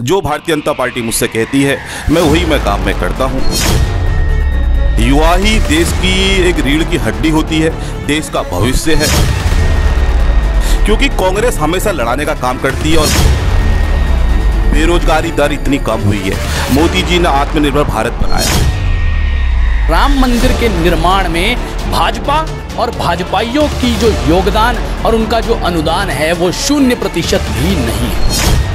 जो भारतीय जनता पार्टी मुझसे कहती है मैं वही मैं काम में करता हूँ युवा ही देश की एक रीढ़ की हड्डी होती है देश का भविष्य है क्योंकि कांग्रेस हमेशा लड़ाने का काम करती है और बेरोजगारी दर इतनी कम हुई है मोदी जी ने आत्मनिर्भर भारत बनाया राम मंदिर के निर्माण में भाजपा और भाजपाइयों की जो योगदान और उनका जो अनुदान है वो शून्य प्रतिशत भी नहीं है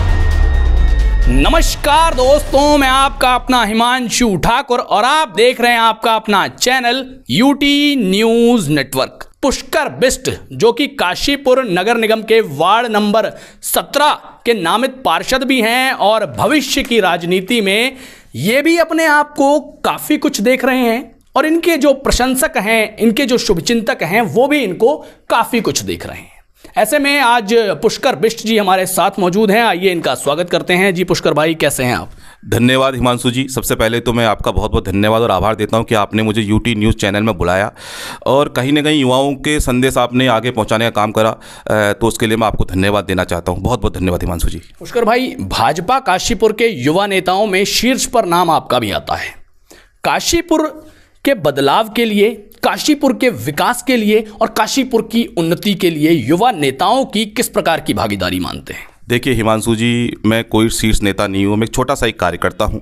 नमस्कार दोस्तों मैं आपका अपना हिमांशु ठाकुर और आप देख रहे हैं आपका अपना channel UT news network Pushkar Bisht जो कि काशीपुर नगर निगम के वार्ड नंबर 17 के नामित पार्षद भी हैं और भविष्य की राजनीति में ये भी अपने आप को काफी कुछ देख रहे हैं और इनके जो प्रशंसक हैं इनके जो शुभचिंतक हैं वो भी इनको काफी कुछ देख रहे हैं ऐसे में आज पुष्कर बिष्ट जी हमारे साथ मौजूद हैं आइए इनका स्वागत करते हैं जी पुष्कर भाई कैसे हैं आप धन्यवाद हिमांशु जी सबसे पहले तो मैं आपका बहुत बहुत धन्यवाद और आभार देता हूं कि आपने मुझे यू न्यूज़ चैनल में बुलाया और कहीं ना कहीं युवाओं के संदेश आपने आगे पहुंचाने का काम करा तो उसके लिए मैं आपको धन्यवाद देना चाहता हूं बहुत बहुत धन्यवाद हिमांशु जी पुष्कर भाई भाजपा काशीपुर के युवा नेताओं में शीर्ष पर नाम आपका भी आता है काशीपुर के बदलाव के लिए काशीपुर के विकास के लिए और काशीपुर की उन्नति के लिए युवा नेताओं की किस प्रकार की भागीदारी मानते हैं देखिए हिमांशु जी मैं कोई शीर्ष नेता नहीं हूँ मैं एक छोटा सा एक कार्यकर्ता हूँ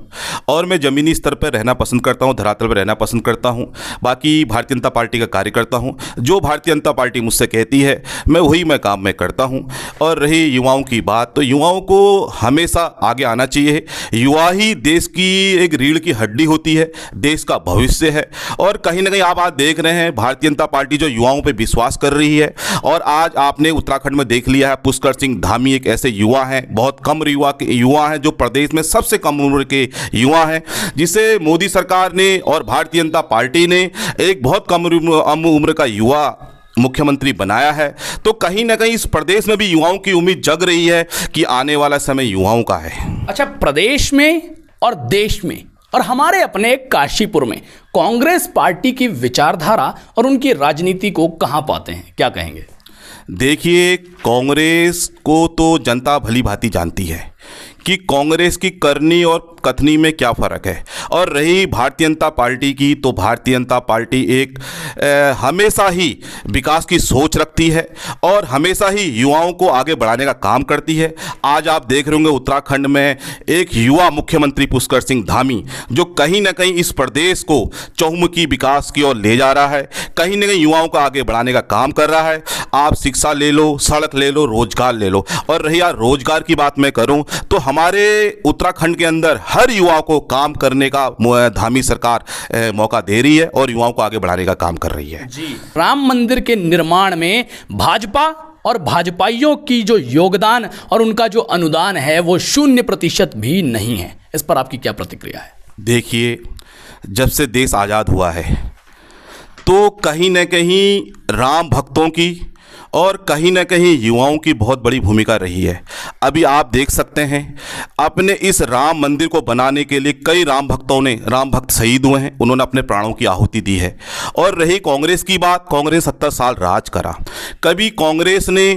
और मैं ज़मीनी स्तर पर रहना पसंद करता हूँ धरातल पर रहना पसंद करता हूँ बाकी भारतीय जनता पार्टी का कार्यकर्ता हूँ जो भारतीय जनता पार्टी मुझसे कहती है मैं वही मैं काम मैं करता हूँ और रही युवाओं की बात तो युवाओं को हमेशा आगे आना चाहिए युवा ही देश की एक रीढ़ की हड्डी होती है देश का भविष्य है और कहीं ना कहीं आप आज देख रहे हैं भारतीय जनता पार्टी जो युवाओं पर विश्वास कर रही है और आज आपने उत्तराखंड में देख लिया है पुष्कर सिंह धामी एक ऐसे युवा हैं बहुत कम युवा के युवा हैं जो प्रदेश में सबसे कम उम्र के युवा हैं जिसे मोदी सरकार ने और भारतीय जनता पार्टी ने एक बहुत कम उम्र का युवा मुख्यमंत्री बनाया है तो कहीं ना कहीं इस प्रदेश में भी युवाओं की उम्मीद जग रही है कि आने वाला समय युवाओं का है अच्छा प्रदेश में और देश में और हमारे अपने काशीपुर में कांग्रेस पार्टी की विचारधारा और उनकी राजनीति को कहाँ पाते हैं क्या कहेंगे देखिए कांग्रेस को तो जनता भली भांति जानती है कि कांग्रेस की करनी और कथनी में क्या फ़र्क है और रही भारतीय जनता पार्टी की तो भारतीय जनता पार्टी एक ए, हमेशा ही विकास की सोच रखती है और हमेशा ही युवाओं को आगे बढ़ाने का काम करती है आज आप देख रहे होंगे उत्तराखंड में एक युवा मुख्यमंत्री पुष्कर सिंह धामी जो कहीं ना कहीं इस प्रदेश को चौमुखी विकास की ओर ले जा रहा है कहीं ना कहीं युवाओं को आगे बढ़ाने का काम कर रहा है आप शिक्षा ले लो सड़क ले लो रोजगार ले लो और रही यार रोजगार की बात मैं करूं तो हमारे उत्तराखंड के अंदर हर युवा को काम करने का धामी सरकार मौका दे रही है और युवाओं को आगे बढ़ाने का काम कर रही है जी राम मंदिर के निर्माण में भाजपा और भाजपाइयों की जो योगदान और उनका जो अनुदान है वो शून्य प्रतिशत भी नहीं है इस पर आपकी क्या प्रतिक्रिया है देखिए जब से देश आज़ाद हुआ है तो कहीं ना कहीं राम भक्तों की और कहीं ना कहीं युवाओं की बहुत बड़ी भूमिका रही है अभी आप देख सकते हैं अपने इस राम मंदिर को बनाने के लिए कई राम भक्तों ने राम भक्त शहीद हुए हैं उन्होंने अपने प्राणों की आहुति दी है और रही कांग्रेस की बात कांग्रेस सत्तर साल राज करा कभी कांग्रेस ने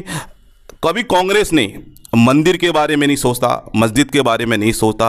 कभी कांग्रेस ने मंदिर के बारे में नहीं सोचता मस्जिद के बारे में नहीं सोचता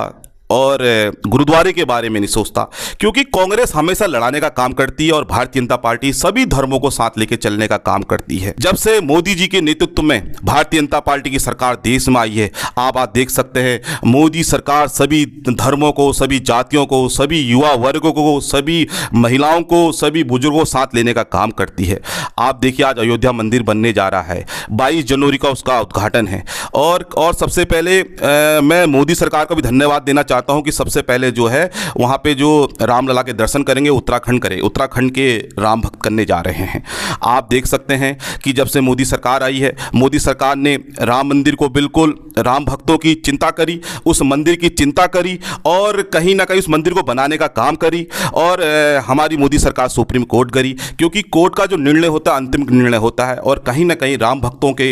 और गुरुद्वारे के बारे में नहीं सोचता क्योंकि कांग्रेस हमेशा लड़ाने का काम करती है और भारतीय जनता पार्टी सभी धर्मों को साथ लेकर चलने का काम करती है जब से मोदी जी के नेतृत्व में भारतीय जनता पार्टी की सरकार देश में आई है आप आप देख सकते हैं मोदी सरकार सभी धर्मों को सभी जातियों को सभी युवा वर्गों को सभी महिलाओं को सभी बुजुर्गों साथ लेने का काम करती है आप देखिए आज अयोध्या मंदिर बनने जा रहा है बाईस जनवरी का उसका उद्घाटन है और और सबसे पहले आ, मैं मोदी सरकार को भी धन्यवाद देना चाहता चाहता हूँ कि सबसे पहले जो है वहाँ पे जो रामलला के दर्शन करेंगे उत्तराखंड करें उत्तराखंड के राम भक्त करने जा रहे हैं आप देख सकते हैं कि जब से मोदी सरकार आई है मोदी सरकार ने राम मंदिर को बिल्कुल राम भक्तों की चिंता करी उस मंदिर की चिंता करी और कहीं ना कहीं उस मंदिर को बनाने का काम करी और हमारी मोदी सरकार सुप्रीम कोर्ट करी क्योंकि कोर्ट का जो निर्णय होता है अंतिम निर्णय होता है और कहीं ना कहीं राम भक्तों के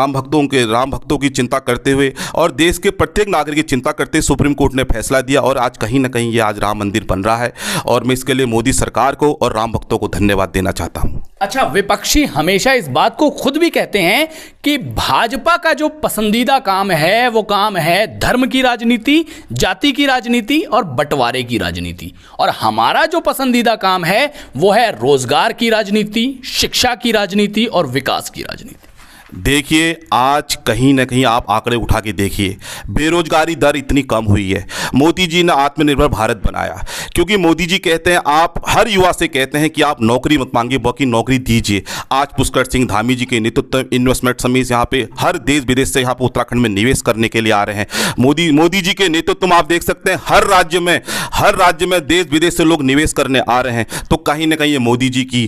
राम भक्तों के राम भक्तों की चिंता करते हुए और देश के प्रत्येक नागरिक की चिंता करते सुप्रीम कोर्ट ने फैसला दिया और आज कहीं ना कहीं ये आज राम मंदिर बन रहा है और मैं इसके लिए मोदी सरकार को और राम भक्तों को धन्यवाद देना चाहता हूँ अच्छा विपक्षी हमेशा इस बात को खुद भी कहते हैं कि भाजपा का जो पस पसंदीदा काम है वो काम है धर्म की राजनीति जाति की राजनीति और बंटवारे की राजनीति और हमारा जो पसंदीदा काम है वो है रोजगार की राजनीति शिक्षा की राजनीति और विकास की राजनीति देखिए आज कहीं ना कहीं आप आंकड़े उठा के देखिए बेरोजगारी दर इतनी कम हुई है मोदी जी ने आत्मनिर्भर भारत बनाया क्योंकि मोदी जी कहते हैं आप हर युवा से कहते हैं कि आप नौकरी मत मांगिए बल्कि नौकरी दीजिए आज पुष्कर सिंह धामी जी के नेतृत्व इन्वेस्टमेंट समीज यहाँ पे हर देश विदेश से यहाँ पर उत्तराखंड में निवेश करने के लिए आ रहे हैं मोदी मोदी जी के नेतृत्व में आप देख सकते हैं हर राज्य में हर राज्य में देश विदेश से लोग निवेश करने आ रहे हैं तो कहीं ना कहीं ये मोदी जी की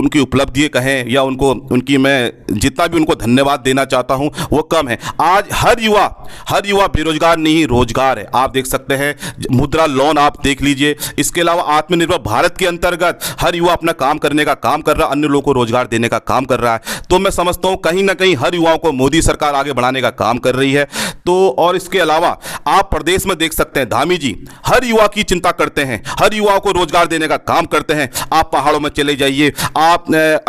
उनकी उपलब्धियाँ कहें या उनको उनकी मैं जितना भी उनको धन्यवाद देना चाहता हूं वो कम है आज हर युवा हर युवा बेरोजगार नहीं रोजगार है आप देख सकते हैं मुद्रा लोन आप देख लीजिए इसके अलावा आत्मनिर्भर भारत के अंतर्गत हर युवा अपना काम करने का काम कर रहा है अन्य लोगों को रोजगार देने का काम कर रहा है तो मैं समझता हूँ कहीं ना कहीं हर युवाओं को मोदी सरकार आगे बढ़ाने का काम कर रही है तो और इसके अलावा आप प्रदेश में देख सकते हैं धामी जी हर युवा की चिंता करते हैं हर युवाओं को रोजगार देने का काम करते हैं आप पहाड़ों में चले जाइए आप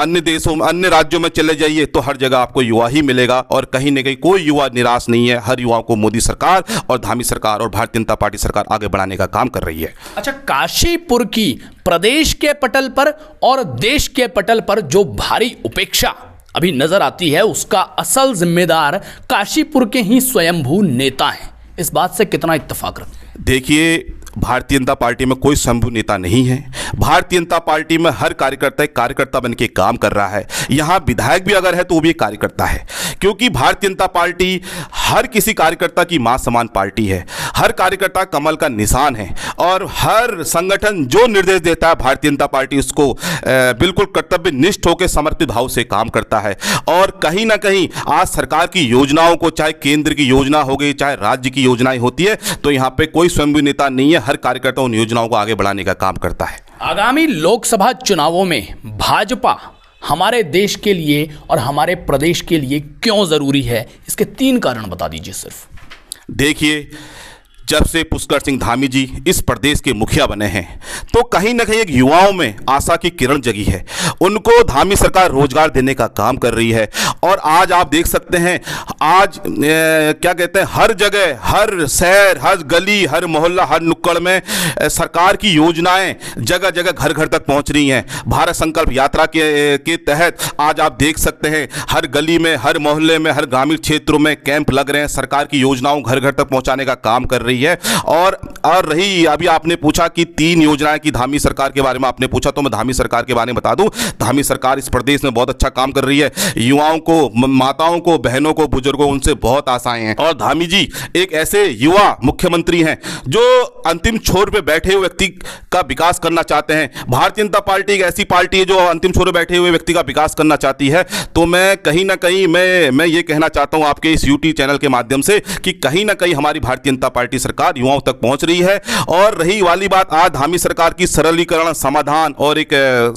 अन्य देशों में अन्य राज्यों में चले जाइए तो हर जगह जगह आपको युवा ही मिलेगा और कहीं ना कहीं कोई युवा निराश नहीं है हर युवाओं को मोदी सरकार और धामी सरकार और भारतीय जनता पार्टी सरकार आगे बढ़ाने का काम कर रही है अच्छा काशीपुर की प्रदेश के पटल पर और देश के पटल पर जो भारी उपेक्षा अभी नजर आती है उसका असल जिम्मेदार काशीपुर के ही स्वयंभू नेता हैं इस बात से कितना इत्तेफाक रखते देखिए भारतीय जनता पार्टी में कोई शंभु नेता नहीं है भारतीय जनता पार्टी में हर कार्यकर्ता एक कार्यकर्ता बन के काम कर रहा है यहाँ विधायक भी अगर है तो वो भी एक कार्यकर्ता है क्योंकि भारतीय जनता पार्टी हर किसी कार्यकर्ता की मां समान पार्टी है हर कार्यकर्ता कमल का निशान है और हर संगठन जो निर्देश देता है भारतीय जनता पार्टी उसको बिल्कुल कर्तव्य निष्ठ होकर समर्पित भाव से काम करता है और कहीं ना कहीं आज सरकार की योजनाओं को चाहे केंद्र की योजना हो गई चाहे राज्य की योजनाएं होती है तो यहाँ पर कोई स्वयं नेता नहीं है हर कार्यकर्ता उन योजनाओं को आगे बढ़ाने का काम करता है आगामी लोकसभा चुनावों में भाजपा हमारे देश के लिए और हमारे प्रदेश के लिए क्यों ज़रूरी है इसके तीन कारण बता दीजिए सिर्फ देखिए जब से पुष्कर सिंह धामी जी इस प्रदेश के मुखिया बने हैं तो कहीं ना कहीं एक युवाओं में आशा की किरण जगी है उनको धामी सरकार रोजगार देने का काम कर रही है और आज आप देख सकते हैं आज ए, क्या कहते हैं हर जगह हर शहर हर गली हर मोहल्ला हर नुक्कड़ में ए, सरकार की योजनाएं जगह जगह घर घर तक पहुंच रही हैं भारत संकल्प यात्रा के ए, के तहत आज आप देख सकते हैं हर गली में हर मोहल्ले में हर ग्रामीण क्षेत्रों में कैंप लग रहे हैं सरकार की योजनाओं घर घर तक पहुँचाने का काम कर रही रही है और और रही अभी आपने पूछा कि तीन योजनाएं की धामी सरकार के बारे में आपने पूछा तो मैं धामी सरकार के बारे में बता दूं धामी सरकार इस प्रदेश में बहुत अच्छा काम कर रही है युवाओं को माताओं को बहनों को बुजुर्गों उनसे बहुत आशाएं हैं और धामी जी एक ऐसे युवा मुख्यमंत्री हैं जो अंतिम छोर पर बैठे हुए व्यक्ति का विकास करना चाहते हैं भारतीय जनता पार्टी एक ऐसी पार्टी है जो अंतिम छोर पर बैठे हुए व्यक्ति का विकास करना चाहती है तो मैं कहीं ना कहीं मैं मैं ये कहना चाहता हूँ आपके इस यूट्यूब चैनल के माध्यम से कि कहीं ना कहीं हमारी भारतीय जनता पार्टी सरकार युवाओं तक पहुंच रही है और रही वाली बात आज धामी सरकार की सरलीकरण समाधान और एक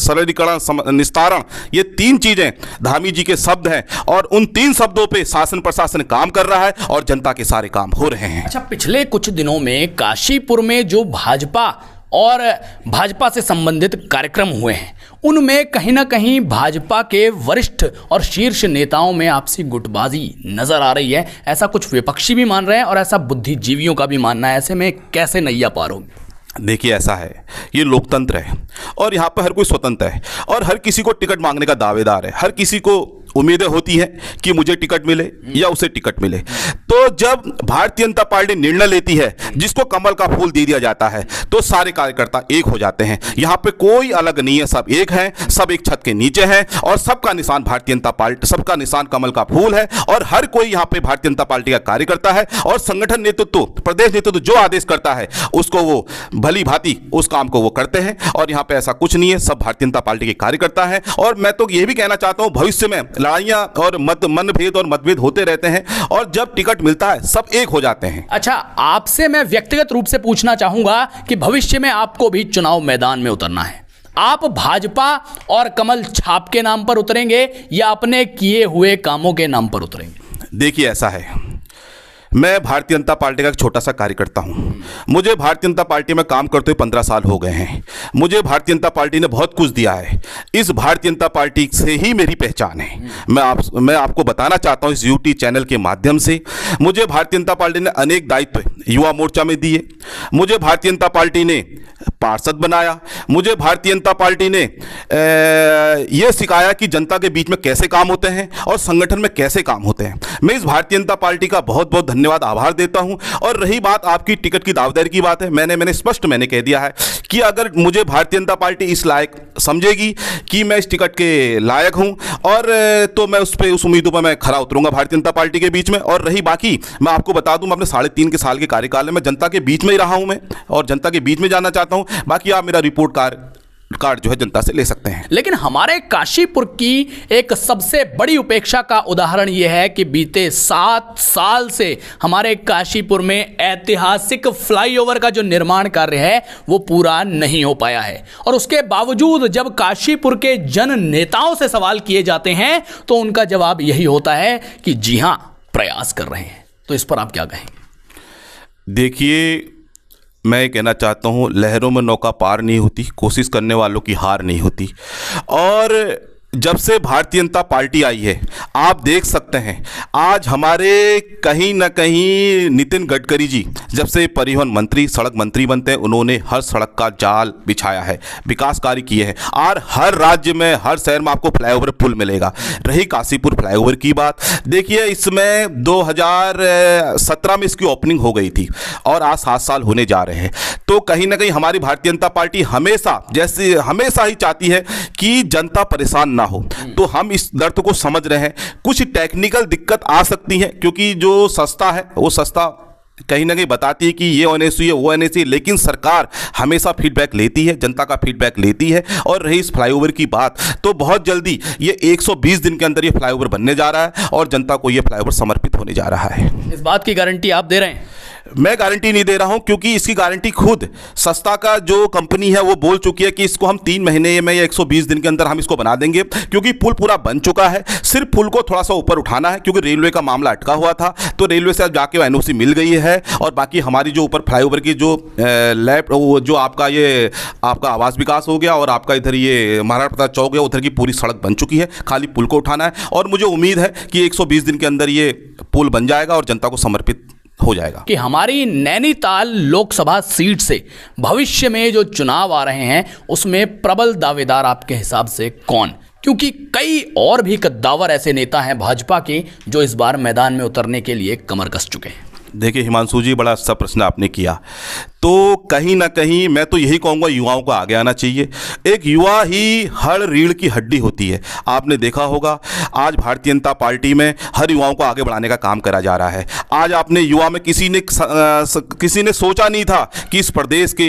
सरलीकरण निस्तारण ये तीन चीज़ें धामी जी के शब्द हैं और उन तीन शब्दों पे शासन प्रशासन काम कर रहा है और जनता के सारे काम हो रहे हैं अच्छा पिछले कुछ दिनों में काशीपुर में जो भाजपा और भाजपा से संबंधित कार्यक्रम हुए हैं उनमें कहीं ना कहीं भाजपा के वरिष्ठ और शीर्ष नेताओं में आपसी गुटबाजी नजर आ रही है ऐसा कुछ विपक्षी भी मान रहे हैं और ऐसा बुद्धिजीवियों का भी मानना है ऐसे में कैसे नैया पार देखिए ऐसा है ये लोकतंत्र है और यहाँ पर हर कोई स्वतंत्र है और हर किसी को टिकट मांगने का दावेदार है हर किसी को उम्मीदें होती हैं कि मुझे टिकट मिले या उसे टिकट मिले तो जब भारतीय जनता पार्टी निर्णय लेती है जिसको कमल का फूल दे दिया जाता है तो सारे कार्यकर्ता एक हो जाते हैं यहाँ पे कोई अलग नहीं है सब एक हैं सब एक छत के नीचे हैं और सबका निशान भारतीय जनता पार्टी सबका निशान कमल का फूल है और हर कोई यहाँ पे भारतीय जनता पार्टी का कार्यकर्ता है और संगठन नेतृत्व प्रदेश नेतृत्व जो आदेश करता है उसको वो भली भांति उस काम को वो करते हैं और यहाँ पे ऐसा कुछ नहीं है सब भारतीय जनता पार्टी के कार्यकर्ता है और मैं तो ये भी कहना चाहता हूँ भविष्य में लड़ाइयाँ और मत मनभेद और मतभेद होते रहते हैं और जब टिकट मिलता है सब एक हो जाते हैं अच्छा आपसे मैं व्यक्तिगत रूप से पूछना चाहूंगा कि भविष्य में आपको भी चुनाव मैदान में उतरना है आप भाजपा और कमल छाप के नाम पर उतरेंगे या अपने किए हुए कामों के नाम पर उतरेंगे देखिए ऐसा है मैं भारतीय जनता पार्टी का एक छोटा सा कार्यकर्ता हूँ मुझे भारतीय जनता पार्टी में काम करते हुए पंद्रह साल हो गए हैं मुझे भारतीय जनता पार्टी ने बहुत कुछ दिया है इस भारतीय जनता पार्टी से ही मेरी पहचान है मैं आप मैं आपको बताना चाहता हूँ इस यूट्यूब चैनल के माध्यम से मुझे भारतीय जनता पार्टी ने अनेक दायित्व युवा मोर्चा में दिए मुझे भारतीय जनता पार्टी ने पार्षद बनाया मुझे भारतीय जनता पार्टी ने यह सिखाया कि जनता के बीच में कैसे काम होते हैं और संगठन में कैसे काम होते हैं मैं इस भारतीय जनता पार्टी का बहुत बहुत धन्यवाद आभार देता हूं और रही बात आपकी टिकट की दावेदारी की बात है मैंने मैंने स्पष्ट मैंने कह दिया है कि अगर मुझे भारतीय जनता पार्टी इस लायक समझेगी कि मैं इस टिकट के लायक हूं और तो मैं उस पर उस उम्मीदों पर मैं खड़ा उतरूंगा भारतीय जनता पार्टी के बीच में और रही बाकी मैं आपको बता दूं मैं अपने साढ़े तीन के साल के कार्यकाल में जनता के बीच में ही रहा हूं मैं और जनता के बीच में जाना चाहता हूं बाकी आप मेरा रिपोर्ट कार्ड कार्ड जो है जनता से ले सकते हैं लेकिन हमारे काशीपुर की एक सबसे बड़ी उपेक्षा का उदाहरण यह है कि बीते सात साल से हमारे काशीपुर में ऐतिहासिक फ्लाईओवर का जो निर्माण कार्य है वो पूरा नहीं हो पाया है और उसके बावजूद जब काशीपुर के जन नेताओं से सवाल किए जाते हैं तो उनका जवाब यही होता है कि जी हां प्रयास कर रहे हैं तो इस पर आप क्या कहेंगे देखिए मैं कहना चाहता हूँ लहरों में नौका पार नहीं होती कोशिश करने वालों की हार नहीं होती और जब से भारतीय जनता पार्टी आई है आप देख सकते हैं आज हमारे कहीं ना कहीं नितिन गडकरी जी जब से परिवहन मंत्री सड़क मंत्री बनते हैं उन्होंने हर सड़क का जाल बिछाया है विकास कार्य किए हैं और हर राज्य में हर शहर में आपको फ्लाईओवर पुल मिलेगा रही काशीपुर फ्लाईओवर की बात देखिए इसमें 2017 में इसकी ओपनिंग हो गई थी और आज सात साल होने जा रहे हैं तो कहीं ना कहीं हमारी भारतीय जनता पार्टी हमेशा जैसे हमेशा ही चाहती है कि जनता परेशान न ना हो हम्म। तो हम इस दर्द को समझ रहे हैं कुछ टेक्निकल दिक्कत आ सकती है क्योंकि जो सस्ता है वो सस्ता कहीं ना कहीं बताती है कि ये ओ एन एस ये वो एन एस लेकिन सरकार हमेशा फीडबैक लेती है जनता का फीडबैक लेती है और रही इस फ्लाईओवर की बात तो बहुत जल्दी ये 120 दिन के अंदर ये फ्लाईओवर बनने जा रहा है और जनता को ये फ्लाईओवर समर्पित होने जा रहा है इस बात की गारंटी आप दे रहे हैं मैं गारंटी नहीं दे रहा हूं क्योंकि इसकी गारंटी खुद सस्ता का जो कंपनी है वो बोल चुकी है कि इसको हम तीन महीने में या 120 दिन के अंदर हम इसको बना देंगे क्योंकि पुल पूरा बन चुका है सिर्फ पुल को थोड़ा सा ऊपर उठाना है क्योंकि रेलवे का मामला अटका हुआ था तो रेलवे से जाके एन मिल गई है और बाकी हमारी जो ऊपर फ्लाईओवर की जो लैब जो आपका ये आपका आवास विकास हो गया और आपका इधर ये महाराणा प्रताप चौक गया उधर की पूरी सड़क बन चुकी है खाली पुल को उठाना है और मुझे उम्मीद है कि एक दिन के अंदर ये पुल बन जाएगा और जनता को समर्पित हो जाएगा कि हमारी नैनीताल लोकसभा सीट से भविष्य में जो चुनाव आ रहे हैं उसमें प्रबल दावेदार आपके हिसाब से कौन क्योंकि कई और भी कद्दावर ऐसे नेता हैं भाजपा के जो इस बार मैदान में उतरने के लिए कमर कस चुके हैं देखिए हिमांशु जी बड़ा अच्छा प्रश्न आपने किया तो कहीं ना कहीं मैं तो यही कहूँगा युवाओं को आगे आना चाहिए एक युवा ही हर रीढ़ की हड्डी होती है आपने देखा होगा आज भारतीय जनता पार्टी में हर युवाओं को आगे बढ़ाने का काम करा जा रहा है आज आपने युवा में किसी ने किसी ने सोचा नहीं था कि इस प्रदेश के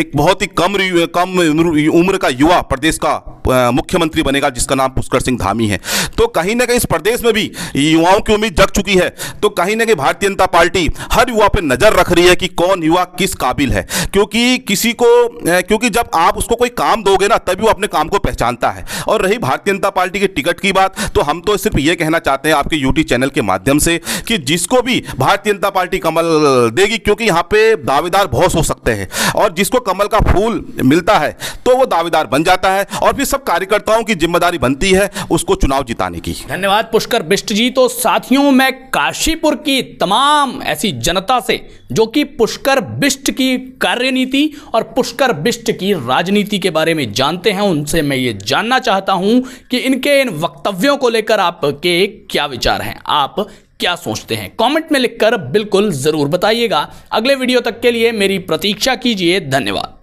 एक बहुत ही कम कम उम्र का युवा प्रदेश का मुख्यमंत्री बनेगा जिसका नाम पुष्कर सिंह धामी है तो कहीं ना कहीं इस प्रदेश में भी युवाओं की उम्मीद जग चुकी है तो कहीं ना कहीं भारतीय जनता पार्टी हर युवा पर नज़र रख रही है कि कौन युवा किस काम काबिल है क्योंकि किसी को क्योंकि जब आप उसको कोई काम दोगे ना तभी वो अपने काम को पहचानता है और रही भारतीय जनता पार्टी के टिकट की बात तो हम तो सिर्फ ये कहना चाहते हैं आपके यूट्यूब चैनल के माध्यम से कि जिसको भी भारतीय जनता पार्टी कमल देगी क्योंकि यहाँ पे दावेदार बहुत हो सकते हैं और जिसको कमल का फूल मिलता है तो वो दावेदार बन जाता है और फिर सब कार्यकर्ताओं की जिम्मेदारी बनती है उसको चुनाव जिताने की धन्यवाद पुष्कर बिष्ट जी तो साथियों मैं काशीपुर की तमाम ऐसी जनता से जो कि पुष्कर बिष्ट की की नीति और पुष्कर बिष्ट की राजनीति के बारे में जानते हैं उनसे मैं ये जानना चाहता हूं कि इनके इन वक्तव्यों को लेकर आपके क्या विचार हैं आप क्या सोचते हैं कमेंट में लिखकर बिल्कुल ज़रूर बताइएगा अगले वीडियो तक के लिए मेरी प्रतीक्षा कीजिए धन्यवाद